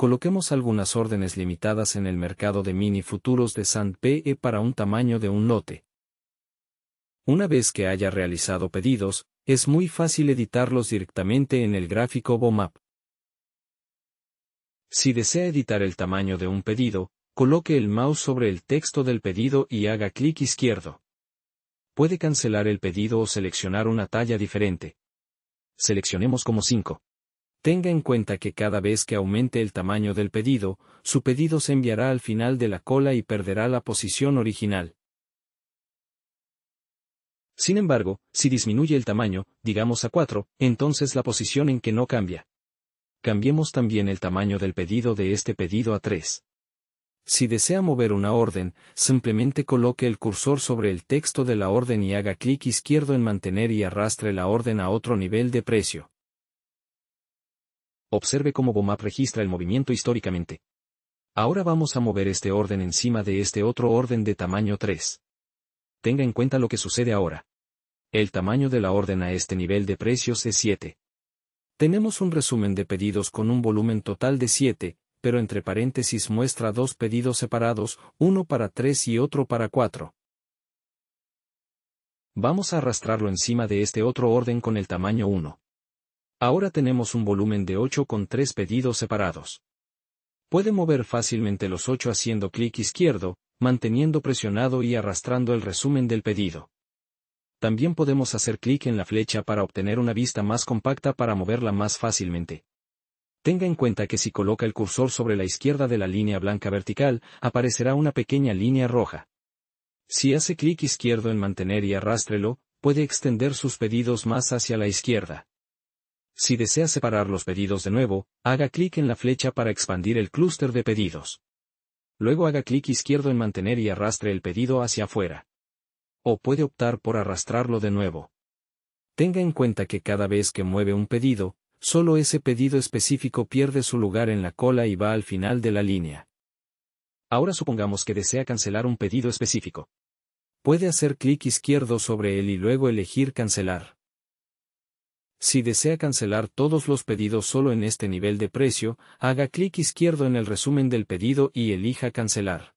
coloquemos algunas órdenes limitadas en el mercado de mini futuros de SandPE para un tamaño de un lote. Una vez que haya realizado pedidos, es muy fácil editarlos directamente en el gráfico BOMAP. Si desea editar el tamaño de un pedido, coloque el mouse sobre el texto del pedido y haga clic izquierdo. Puede cancelar el pedido o seleccionar una talla diferente. Seleccionemos como 5. Tenga en cuenta que cada vez que aumente el tamaño del pedido, su pedido se enviará al final de la cola y perderá la posición original. Sin embargo, si disminuye el tamaño, digamos a 4, entonces la posición en que no cambia. Cambiemos también el tamaño del pedido de este pedido a 3. Si desea mover una orden, simplemente coloque el cursor sobre el texto de la orden y haga clic izquierdo en mantener y arrastre la orden a otro nivel de precio. Observe cómo BOMAP registra el movimiento históricamente. Ahora vamos a mover este orden encima de este otro orden de tamaño 3. Tenga en cuenta lo que sucede ahora. El tamaño de la orden a este nivel de precios es 7. Tenemos un resumen de pedidos con un volumen total de 7, pero entre paréntesis muestra dos pedidos separados, uno para 3 y otro para 4. Vamos a arrastrarlo encima de este otro orden con el tamaño 1. Ahora tenemos un volumen de 8 con 3 pedidos separados. Puede mover fácilmente los 8 haciendo clic izquierdo, manteniendo presionado y arrastrando el resumen del pedido. También podemos hacer clic en la flecha para obtener una vista más compacta para moverla más fácilmente. Tenga en cuenta que si coloca el cursor sobre la izquierda de la línea blanca vertical, aparecerá una pequeña línea roja. Si hace clic izquierdo en mantener y arrástrelo, puede extender sus pedidos más hacia la izquierda. Si desea separar los pedidos de nuevo, haga clic en la flecha para expandir el clúster de pedidos. Luego haga clic izquierdo en mantener y arrastre el pedido hacia afuera. O puede optar por arrastrarlo de nuevo. Tenga en cuenta que cada vez que mueve un pedido, solo ese pedido específico pierde su lugar en la cola y va al final de la línea. Ahora supongamos que desea cancelar un pedido específico. Puede hacer clic izquierdo sobre él y luego elegir cancelar. Si desea cancelar todos los pedidos solo en este nivel de precio, haga clic izquierdo en el resumen del pedido y elija cancelar.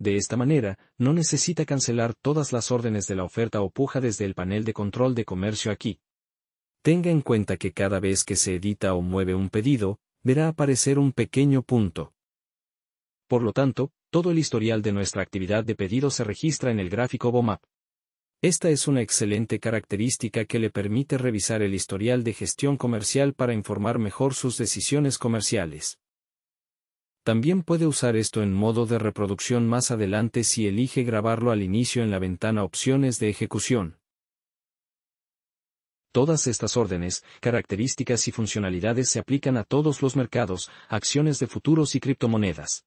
De esta manera, no necesita cancelar todas las órdenes de la oferta o puja desde el panel de control de comercio aquí. Tenga en cuenta que cada vez que se edita o mueve un pedido, verá aparecer un pequeño punto. Por lo tanto, todo el historial de nuestra actividad de pedido se registra en el gráfico BOMAP. Esta es una excelente característica que le permite revisar el historial de gestión comercial para informar mejor sus decisiones comerciales. También puede usar esto en modo de reproducción más adelante si elige grabarlo al inicio en la ventana Opciones de ejecución. Todas estas órdenes, características y funcionalidades se aplican a todos los mercados, acciones de futuros y criptomonedas.